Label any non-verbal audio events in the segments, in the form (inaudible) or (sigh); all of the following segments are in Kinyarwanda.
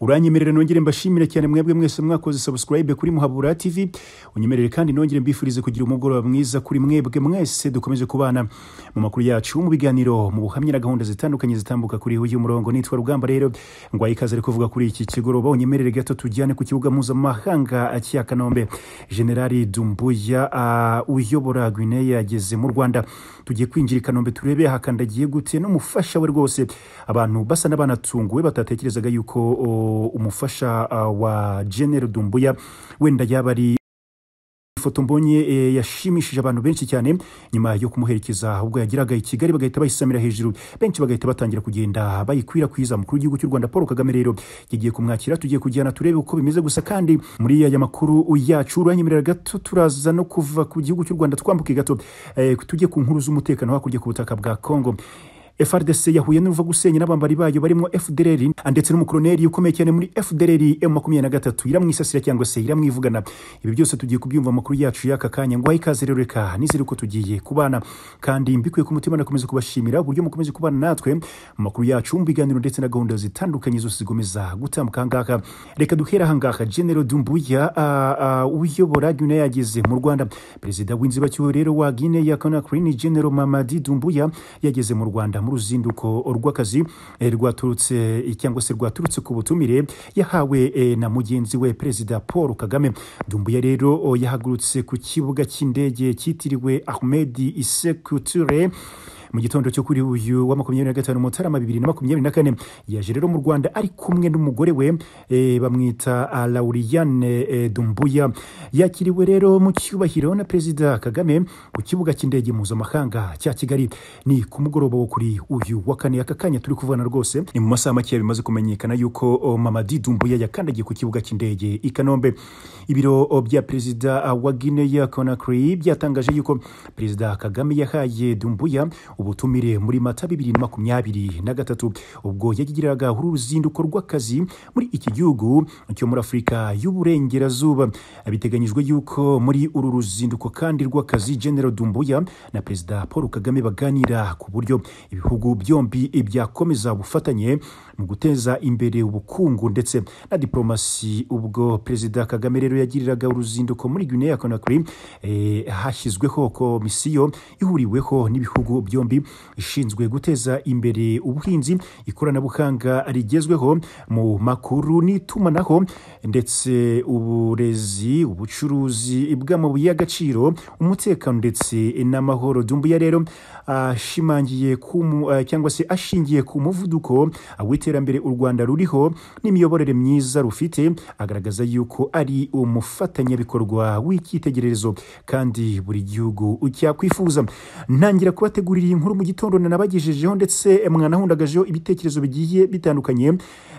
uranyemerera nongere mbashimire cyane mwebwe mwese mwakoze subscribe kuri muhabura tv unyemerere kandi nongere mbifurize kugira umugoroba mwiza kuri mwebwe mwese dukomeze kubana mu makuru yacu mu biganiro mu buhamya na gahunda zitandukanye zitambuka kuri uyu murongo nitwa rugamba rero ngwaye ikaze ari kuvuga kuri iki kigoroba unyemerere gato tujyane ku kibuga mpuzamahanga cya kanombe generali dumbuya uh, uyobora guineye yageze mu rwanda tugiye kwinjira i kanombe turebe hakandagiye gute n'umufasha we rwose abantu basa n'abanatunguwe batatekerezaga yuko umufasha ah, wa jenero dumbuya wenda yaba ari ifoto mbonye eh, yashimishije abantu benshi cyane nyuma yo kumuherekeza ubwo yageraga i kigali bagahita bayisamira hejuru benshi bagahita batangira kugenda bayikwirakwiza mukuru w'igihugu cy'u rwanda paul kagame rero yagiye kumwakira tugiye kujyana turebe uko bimeze gusa kandi muri aya makuru yacu uranyemerera gato turaza no kuva ku gihugu cy'u rwanda twambuke gato eh, tujye ku nkuru z'umutekano hakurya ku butaka bwa Congo. FRDC yahuye n'uruva gusenya n'abambari bayo barimo FDLR ndetse n'umukoloneli ukomeye cyane muri FDLR M23 iramwisasira cyangwa se iramwivugana ibi byose tugiye kubyumva amakuru yacu y'aka kanya ngo ikaze rero reka nizere ko tugiye kubana kandi mbikuye ku mutima nakomeza kubashimira uburyo mukomeze kubana natwe amakuru yacu mu biganiro ndetse na gahunda zitandukanye zose zigomeza gutambuka ahangaha reka duhere ahangaha General Dumbuya uyobora Guinea yageze mu Rwanda perezida w'inzibacyuho rero wa Guinea ya Conakry General Mamadi Dumbuya yageze mu Rwanda muri uruzinduko rw'akazi eh, rwaturutse eh, cyangwa se rwaturutse ku butumire yahawe eh, na mugenzi we perezida paul kagame dumbuya rero oh, yahagurutse ku kibuga cy'indege cyitiriwe ahmed isecuture mu gitondo cyo kuri uyu wa makumyabiri na gatanu mutarama bibiri na makumyabiri na kane yaje rero mu rwanda ari kumwe n'umugore we e, bamwita lauriyane e, dumbuya yakiriwe rero mu cyubahiro na perezida kagame ku kibuga cy'indege mpuzamahanga cya kigali ni ku mugoroba wo kuri uyu wa kane aka kanya turi kuvana rwose ni mu masaha makeya bimaze kumenyekana yuko mamadi dumbuya yakandagiye ku kibuga cy'indege i kanombe ibiro bya perezida wa guinea conakry byatangaje yuko perezida kagame yahaye dumbuya ubutumire muri mata bibiri na makumyabiri na gatatu ubwo yagiriraga uruzinduko rw'akazi muri iki gihugu cyo muri afurika y'uburengerazuba biteganyijwe yuko muri uru ruzinduko kandi rw'akazi general dumbuya na perezida paul kagame baganira ku buryo ibihugu byombi byakomeza ubufatanye mu guteza imbere ubukungu ndetse na diplomasi ubwo perezida kagame rero yagiriraga uruzinduko muri guinea conakry eh, hashyizweho komisiyo ihuriweho n'ibihugu byombi bombi ishinzwe guteza imbere ubuhinzi ikoranabuhanga rigezweho mu makuru n'itumanaho ndetse uburezi ubucuruzi bw'amabuye y'agaciro umutekano ndetse n'amahoro dumbuya rero ashimangiye cyangwa se ashingiye ku muvuduko w'iterambere u rwanda ruriho n'imiyoborere myiza rufite agaragaza yuko ari umufatanyabikorwa w'icyitegererezo kandi buri gihugu cyakwifuza ntangira kubategurira nkuru mu gitondo nanabagejejeho ndetse eh, mwanahundagajeho ibitekerezo bigiye bitandukanye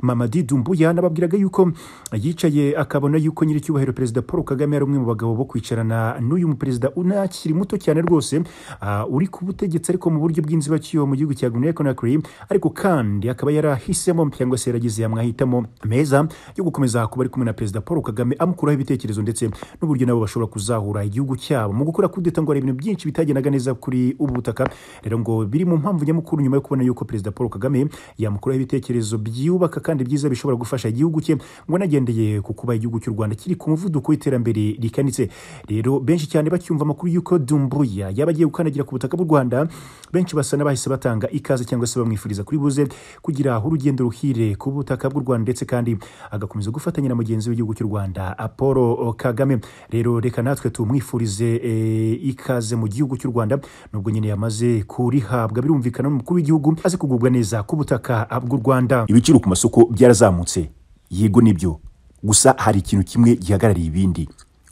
mamadi dumbuya nababwiraga yuko yicaye akabona yuko nyir'icyubahiro perezida paul kagame ari umwe mu bagabo bo kwicarana n'uyu muperezida unakiri muto cyane rwose ah, uri ku butegetsi ariko mu buryo bw'inzibacyuho mu gihugu cya guinea conakry ariko kandi akaba yarahisemo cyangwa se yaragize yamwahitamo meza yo gukomeza kuba ari kumwe na perezida paul kagame amukuraho ibitekerezo ndetse n'uburyo nabo bashobora kuzahura igihugu cyabo mu gukora kudeta ngo hari ibintu byinshi bitagendaga neza kuri ubu butaka rero ngo biri mu mpamvu nyamukuru nyuma yo kubona yuko perezida paul kagame yamukuraho ibitekerezo byubaka kandi byiza bishobora gufasha igihugu cye ngo nagendeye ku kuba igihugu cy'u rwanda kiri ku muvuduko w'iterambere rikanitse rero benshi cyane bacyumva amakuru y'uko dumbuya yaba agiye gukandagira ku butaka bw'u rwanda benshi basa n'abahise batanga ikaze cyangwa se bamwifuriza kuri buze kugira urugendo ruhire ku butaka bw'u rwanda ndetse kandi agakomeza gufatanya na mugenzi w'igihugu cy'u rwanda paul kagame rero reka natwe tumwifurize eh, ikaze mu gihugu cy'u rwanda nubwo nyine yamaze rihabwa birumvikana n'umukuru w'igihugu azi kugubwa neza k'ubutaka bw'u rwanda ibiciro ku masoko byarazamutse yego nibyo gusa hari ikintu kimwe gihagarariye ibindi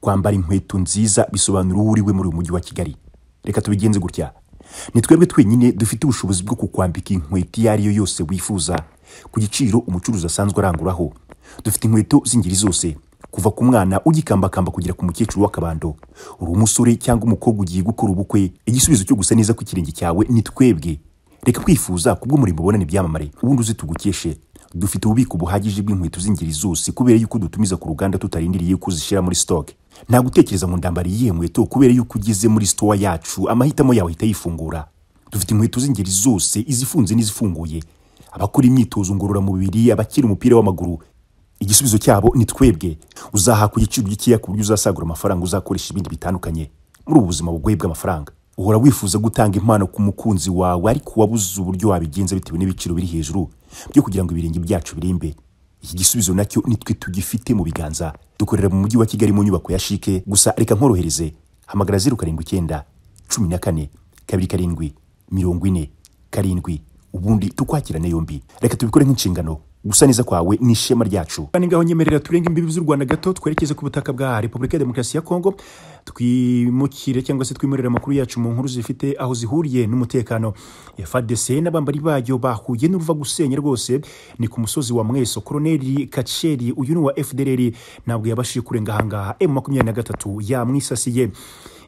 kwambara inkweto nziza bisobanura uwo uriwe muri uyu mujyi wa kigali reka tubigenze gutya ni twebwe twenyine dufite ubushobozi bwo kukwambika inkweto iyo ariyo yose wifuza ku giciro umucuruzi asanzwe aranguraho dufite inkweto z'ingeri zose kuva ku mwana ugikambakamba kugera ku mukecuru w'akabando uri umusore cyangwa umukobwa ugiye gukora ubukwe igisubizo cyo gusa neza ku kirenge cyawe ni twebwe reka kwifuza kubw'umurimo ubonana ibyamamare ubundi uzi tugukeshe dufite ububiko buhagije bw'inkweto z'ingeri zose kubera yuko dutumiza ku ruganda tutarindiriye ko zishyira muri stock nta gutekereza ngo ndambara iyihe nkweto kubera yuko ugeze muri store yacu amahitamo yawe ahita yifungura dufite inkweto z'ingeri zose izifunze n'izifunguye abakora imyitozo ngororamubiri abakiri umupira w'amaguru igisubizo cyabo ni twebwe uzahaka igiciro gikeya ku buryo uzasagura amafaranga uzakoresha ibindi bitandukanye muri ubu buzima bugoye bw'amafaranga uhora wifuza gutanga impano ku mukunzi wawe ariko wabuze uburyo wabigenza bitewe n'ibiciro biri hejuru byo kugira ngo ibirenge byacu birimbe iki gisubizo nacyo nitwe tugifite mu biganza dukorera mu mujyi wa kigali mu nyubako ya shike gusa reka nkorohereze hamagara zeru karindwi icyenda cumi na kane kabiri karindwi mirongo ine karindwi ubundi tukwakirane yombi reka tubikore nk'inshingano gusa neza kwawe ni ishema ryacu ni ngaho nyemerera turenga imbibi z'u rwanda gato twerekeze ku butaka bwa repubulika ya demokarasi ya kongo twimukire cyangwa se twimurire amakuru yacu mu nkuru zifite aho zihuriye n'umutekano fadese n'abambari bayo bahuye n'uruva gusenya rwose ni ku musozi wa mweso koroneli kaceri uyu ni wa fdr ntabwo yabashije kurenga ahangaha m makumyabiri na gatatu yamwisasiye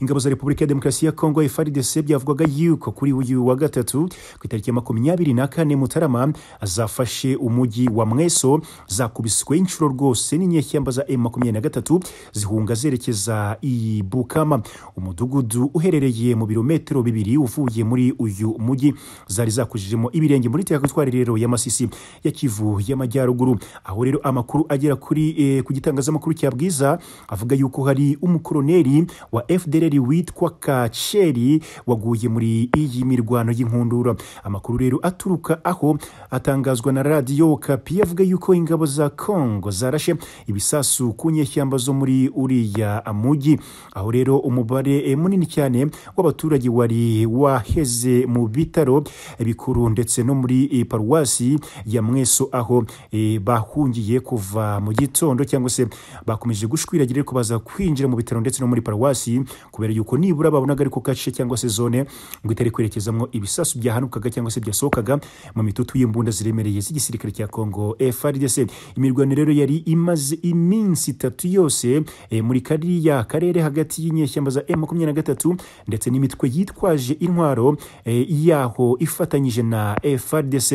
ingabo za repubulika ya demokarasi ya kongo frdc byavugaga yuko kuri uyu wa gatatu ku itariki makumyabiri na kane mutarama zafashe umujyi wa mweso zakubiswe inshuro rwose n'inyeshyamba za m makumyabiri na gatatu zihunga zerekeza i bukama umudugudu uherereye mu birometero bibiri uvuye muri uyu mujyi zari zakujijemo ibirenge muri terakutwari rero ya masisi ya kivu y'amajyaruguru aho rero amakuru agera kuri eh, ku gitangazamakuru cya bwiza avuga yuko hari umukoroneri wa fdr umusenateri witwa kaceri waguye muri iyi mirwano y'inkundura amakuru rero aturuka aho atangazwa na radiyo kapi avuga yuko ingabo za kongo zarashe ibisasu ku nyeshyamba zo muri uriya mujyi aho rero umubare eh, munini cyane w'abaturage wari waheze mu bitaro bikuru ndetse no muri eh, paruwasi ya mweso aho eh, bahungiye kuva mu gitondo cyangwa se bakomeje gushwiragira ariko baza kwinjira mu bitaro ndetse no muri paruwasi kubera yuko nibura babonaga ariko gace cyangwa se zone ngo itari kwerekezamwo ibisasu byahanukaga cyangwa se byasohokaga mu mitutu y'imbunda ziremereye z'igisirikare cya Kongo eh, FARDC imirwano rero yari imaze iminsi itatu yose eh, muri kariya karere hagati y'inyeshyamba za e na gatatu ndetse n'imitwe yitwaje intwaro e, yaho ifatanyije na FARDC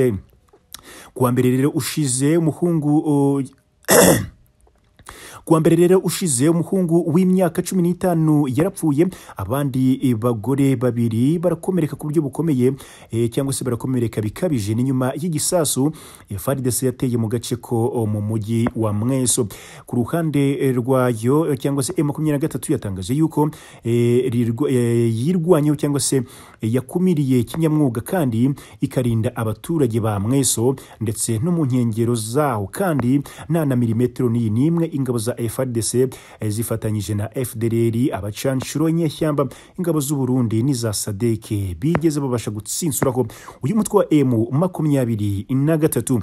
kuwa mbere rero ushize umuhungu oh, (clears throat) kuwa mbere rero ushize umuhungu w'imyaka cumi n'itanu yarapfuye abandi e, bagore babiri barakomereka ku buryo bukomeye e, cyangwa se barakomereka bikabije ni nyuma y'igisasu e, faridesi yateye mu gace ko mu mujyi wa mweso ku ruhande rwayo cyangwa se e makumyabiri na gatatu yatangaje yuko yirwanyeho cyangwa se yakumiriye kinyamwuga kandi ikarinda abaturage ba mweso ndetse no mu nkengero zaho kandi nta na milimetero n'iyi n'imwe ingabo za za FARDC zifatanyije na FDLR abacanshuro nyeshyamba ingabo z'u Burundi n'iza Sadeke bigeze babasha gutsinsura ko uyu mutwe wa M makumyabiri na gatatu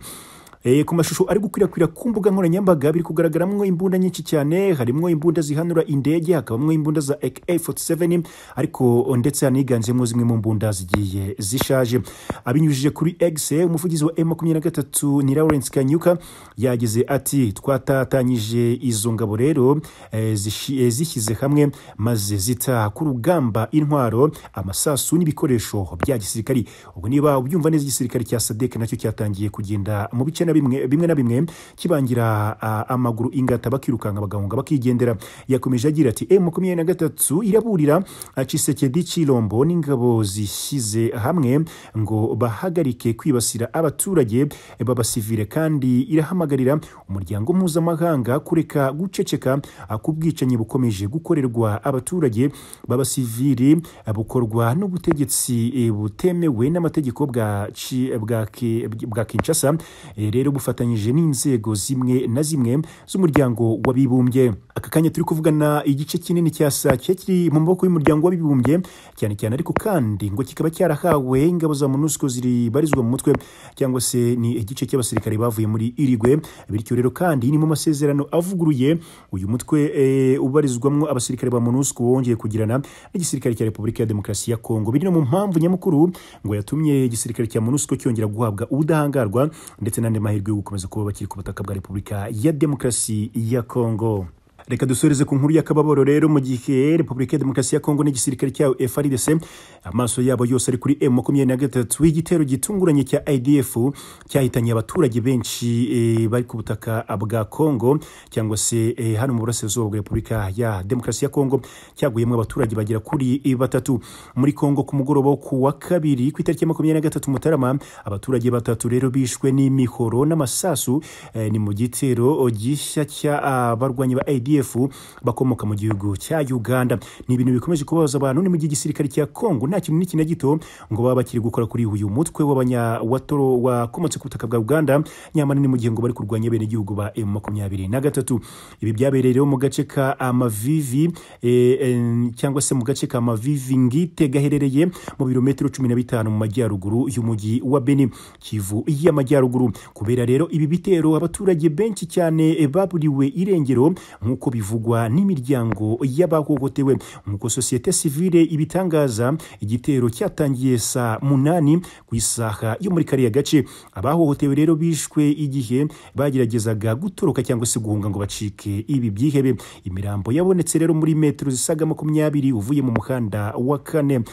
Eh, ku mashusho ari gukwirakwira ku mbuga nkoranyambaga biri kugaragaramo imbunda nyinshi cyane harimo imbunda zihanura indege hakabamo imbunda za AK47 ariko ndetse haniganzemo zimwe mu mbunda zigiye zishaje abinyujije kuri X umuvugizi wa M23 ni Lawrence Kanyuka yagize ati twatatanyije izo ngabo rero e, zishyize hamwe maze zita ku rugamba intwaro amasasu n'ibikoresho bya gisirikari ubwo niba ubyumva neza igisirikare cya SADC nacyo cyatangiye kugenda mu bice na bimwe bimwe na bimwe kibangira amaguru ingata bakirukanka bagahunga bakigendera yakomeje agira ati e makumyabiri na gatatu iraburira cisekedi cirombo n'ingabo zishyize hamwe ngo bahagarike kwibasira abaturage e, b'abasivile kandi irahamagarira umuryango mpuzamahanga kureka guceceka ku bwicanyi bukomeje gukorerwa abaturage b'abasivili bukorwa n'ubutegetsi e, butemewe n'amategeko bwa Kinshasa e, rero bufatanyije n'inzego zimwe na zimwe z'umuryango w'abibumbye aka kanya turi kuvugana igice kinini cya sake kiri mu maboko y'umuryango w'abibumbye cyane cyane ariko kandi ngo kikaba cyarahawe ingabo za monusco zibarizwa mu mutwe cyangwa se ni igice cy'abasirikare bavuye muri irigwe bityo rero kandi ni mu masezerano avuguruye uyu mutwe eh, ubarizwamo abasirikare ba monusco wongeye kugirana n'igisirikare cya repubulika ya demokarasi ya kongo biri no mu mpamvu nyamukuru ngo yatumye igisirikare cya monusco cyongera guhabwa ubudahangarwa ndetse n'andi amahirwe yo gukomeza kuba bakiri ku butaka bwa repubulika ya demokarasi ya kongo reka dusoreze ku nkuru y'akababaro rero mu gihe repubulika ya demokarasi ya kongo n'igisirikare cyayo frdc amaso yabo yose ari kuri m makumyabiri na gatatu igitero gitunguranye cya idf cyahitanye abaturage benshi eh, bari ku butaka bwa kongo cyangwa se eh, hano mu burasirazuba bwa repubulika ya demokarasi ya kongo cyaguyemo abaturage bagera kuri eh, batatu muri kongo ku mugoroba ku wa kabiri ku itariki ya makumyabiri na gatatu mutarama abaturage batatu rero bishwe n'imihoro n'amasasu ni mu gitero gishya cy'abarwanyi ah, ba idf ADF bakomoka mu gihugu cya Uganda ni ibintu bikomeje kubabaza abantu ni mu gihe gisirikare cya Kongo nta kintu n'iki na gito ngo baba bakiri gukora kuri uyu mutwe w'abanyawatoro wakomotse ku butaka bwa Uganda nyamara ni mu gihe ngo bari kurwanya bene igihugu ba M23 ibi byabereye mu gace ka Amavivi e, e, cyangwa se mu gace ka Amavivi ngite gaherereye mu birometero 15 mu majyaruguru mugi wa Beni Kivu y'amajyaruguru kubera rero ibi bitero abaturage benshi cyane baburiwe irengero nk'uko nk'uko bivugwa n'imiryango yabakogotewe nk'uko sosiyete sivile ibitangaza igitero cyatangiye saa munani ku isaha yo muri kariya gace abahohotewe rero bishwe igihe bageragezaga gutoroka cyangwa se guhunga ngo bacike ibi byihebe imirambo yabonetse rero muri metero zisaga makumyabiri uvuye mu muhanda wa kane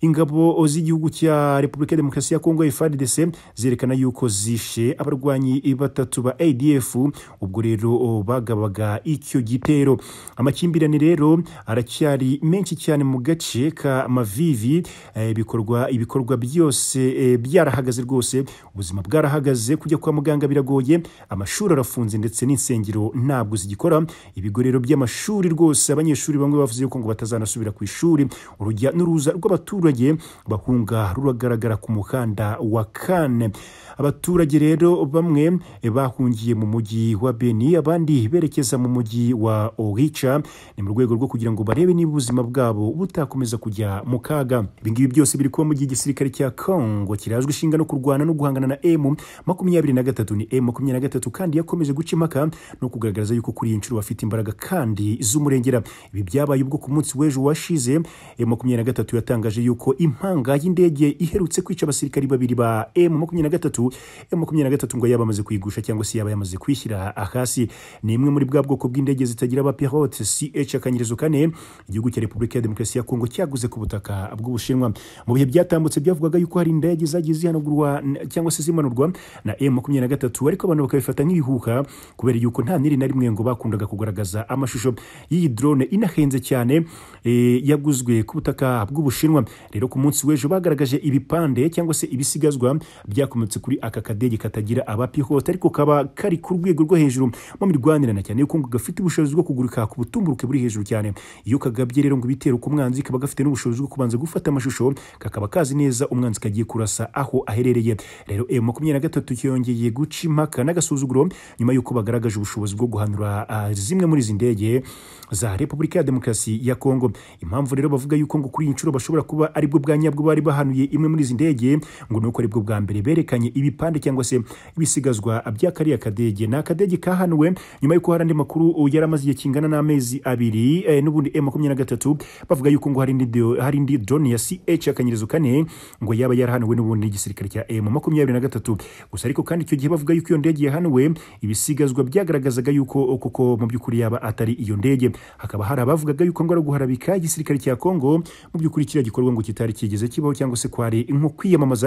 ingabo z'igihugu cya repubulika demokarasi ya kongo frdc zerekana yuko zishe abarwanyi batatu ba adf ubwo rero bagabaga icyo gitero amakimbirane rero aracyari menshi cyane mu gace ka mavivi eh, bikorwa ibikorwa byose eh, byarahagaze rwose ubuzima bwarahagaze kujya kwa muganga biragoye amashuri arafunze ndetse n'insengero ntabwo zigikora ibigo rero by'amashuri rwose abanyeshuri bamwe bavuze yuko ngo batazanasubira ku ishuri urujya n'uruza rw'abaturage abaturage bahunga ruragaragara ku muhanda wa kane abaturage rero bamwe bahungiye mu mujyi wa beni abandi berekeza mu mujyi wa orica ni mu rwego rwo kugira ngo barebe niba ubuzima bwabo butakomeza kujya mu kaga ibingibi byose biri kuba mu gihe igisirikare cya congo kirazwi ishinga no kurwana no guhangana na emu makumyabiri na gatatu ni emu makumyabiri na gatatu kandi yakomeje guca impaka no kugaragaza yuko kuri iyi nshuro bafite imbaraga kandi z'umurengera ibi byabaye ubwo ku munsi w'ejo washize emu makumyabiri na gatatu yatangaje yuko y'uko impanga y'indege iherutse kwica abasirikari babiri ba M23 M23 ngo yaba amaze kuyigusha cyangwa se yaba yamaze kwishyira ahasi ni imwe muri bwa bwoko bw'indege zitagira abapilote CH akanyerezo kane igihugu cya Repubulika ya Demokarasi ya Kongo cyaguze ku butaka bw'Ubushinwa mu bihe byatambutse byavugaga yuko hari indege zagiye zihanagurwa cyangwa se zimanurwa na M23 ariko abantu bakabifata nk'ibihuha kubera yuko nta niri na rimwe ngo bakundaga kugaragaza amashusho y'iyi drone inahenze cyane eh, yaguzwe ku butaka bw'Ubushinwa rero ku munsi w'ejo bagaragaje ibipande cyangwa se ibisigazwa byakomotse kuri aka kadege katagira abapihota ariko kaba kari ku rwego rwo hejuru mu mirwanirane cyane yuko gafite ubushobozi bwo kuguruka ku butumburuke buri hejuru cyane iyo kagabye rero ngo ibitero ku mwanzi kaba gafite n'ubushobozi bwo kubanza gufata amashusho kakaba kazi neza umwanzi kagiye kurasa aho aherereye rero e makumyabiri na gatatu cyongeye guca impaka n'agasuzuguro nyuma y'uko bagaragaje ubushobozi bwo guhanura zimwe muri izi ndege za repubulika ya demokarasi ya kongo impamvu rero bavuga yuko ngo kuri iyi nshuro bashobora kuba aribwo bwa nyabwo bari bahanuye imwe muri izi ndege ngo ni uko aribwo bwa mbere berekanye ibipande cyangwa se ibisigazwa by'akariya kadege ni akadege kahanuwe nyuma y'uko hari andi makuru yari amaze igihe kingana n'amezi abiri eh, n'ubundi e makumyabiri na gatatu bavuga yuko ngo hari indi drone ya ch akanyerezo kane ngo yaba yarahanuwe n'ubundi n'igisirikare cya m makumyabiri na gatatu gusa ariko kandi icyo gihe bavuga yuko iyo ndege yahanuwe ibisigazwa byagaragazaga yuko oh, kuko mu by'ukuri yaba atari iyo ndege hakaba hari abavugaga yuko ngo ari uguharabika igisirikare cya Congo mu by'ukuri kiriya gikorwa ngo kitari kigeze kibaho cyangwa se kwari hari nko kwiyamamaza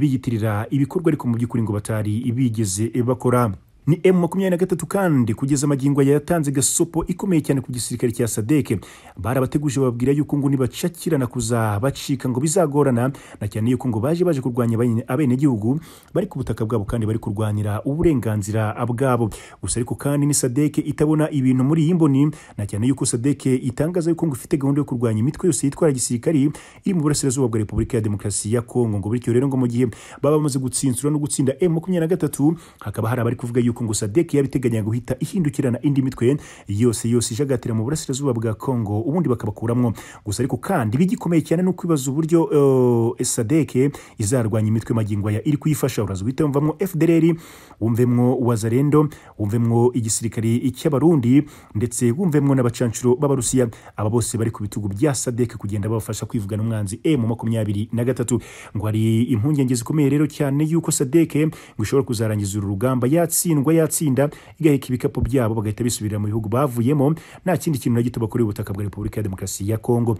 biyitirira ibikorwa ariko mu by'ukuri ngo batari bigeze bakora ni emu makumyabiri na gatatu kandi kugeza amagingo yatanze gasopo ikomeye cyane ku gisirikare cya sadeke barabateguje bababwira yuko ngo nibacakirana kuzabacika ngo bizagorana na cyane yuko ngo baje baje kurwanya abenegihugu bari ku butaka bwabo kandi bari kurwanira uburenganzira bwabo gusa ariko kandi ni sadeke itabona ibintu muri iyi mboni na cyane yuko sadeke itangaza yuko ngo ifite gahunda yo kurwanya imitwe yose yitwara gisirikari iri mu burasirazuba bwa repubulika ya demokarasi ya kongo ngo bityo rero ngo mu gihe baba bamaze gutsinsura no gutsinda emu makumyabiri na gatatu hakaba hari abari kuvuga yuko y'ubukungu sadek yabiteganya guhita ihindukirana indi mitwe yose yose ijagatira mu burasirazuba bwa kongo ubundi bakabakuramwo gusa ariko kandi bigikomeye cyane no kwibaza uburyo uh, eh, sadek izarwanya imitwe magingo aya iri kuyifasha uraza uhita wumvamo fdr wumvemwo wazarendo wumvemwo igisirikare cy'abarundi ndetse wumvemwo n'abacancuro b'abarusiya aba bose bari ku bitugu bya sadek kugenda babafasha kwivugana umwanzi e mu makumyabiri na gatatu ngo hari impungenge zikomeye rero cyane yuko sadek ngo ishobora kuzarangiza uru rugamba yatsindwa ingwe yatsinda igaheka ibikapu byabo bagahita bisubira mu bihugu bavuyemo nta kindi kintu na gito bakoreye ubutaka bwa repubulika ya demokarasi ya kongo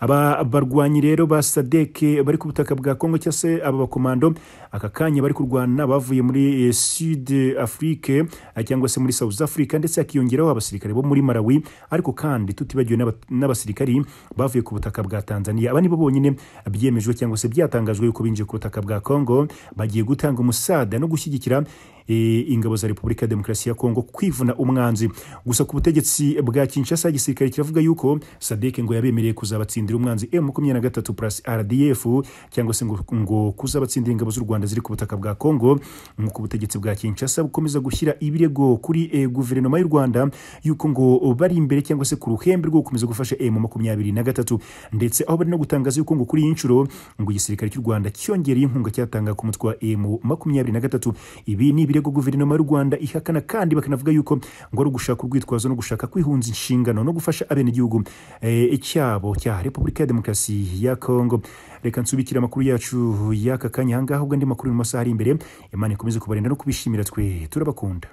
aba barwanyi rero ba sadeke bari ku butaka bwa kongo cyangwa se aba bakomando aka kanya bari kurwana bavuye muri eh, sud afurike eh, cyangwa se muri south africa ndetse hakiyongeraho abasirikare bo muri malawi ariko kandi tutibagiwe n'abasirikari bavuye ku butaka bwa tanzania aba nibo bonyine byemejwe cyangwa se byatangajwe yuko binjiye ku butaka bwa kongo bagiye gutanga umusada no gushyigikira eh, ingabo za repubulika ya demokarasi ya kongo kwivuna umwanzi gusa ku butegetsi bwa kinshasa igisirikare kiravuga yuko sadeke ngo yabemereye kuzabatsinda gutsindira umwanzi m makumyabiri na gatatu plus rdf cyangwa se ngo kuzabatsindira ingabo z'u rwanda ziri ku butaka bwa congo nk'uko ubutegetsi bwa kinshasa bukomeza gushyira ibirego kuri eh, guverinoma y'u rwanda yuko ngo bari imbere cyangwa se ku ruhembe rwo gukomeza gufasha m makumyabiri na gatatu ndetse aho bari no gutangaza yuko ngo kuri iyi nshuro ngo igisirikare cy'u rwanda cyongereye inkunga cyatanga ku mutwe wa m makumyabiri na gatatu ibi ni ibirego guverinoma y'u rwanda ihakana kandi bakanavuga yuko ngo ari ugushaka urwitwazo no gushaka kwihunza inshingano no gufasha abenegihugu eh, cyabo cya repubulika ya demokarasi ya kongo reka nsubikira amakuru yacu y'aka kanya ahangaha ubwo andi makuru mu masaha ari imbere imana ikomeze kubarinda no kubishimira twe turabakunda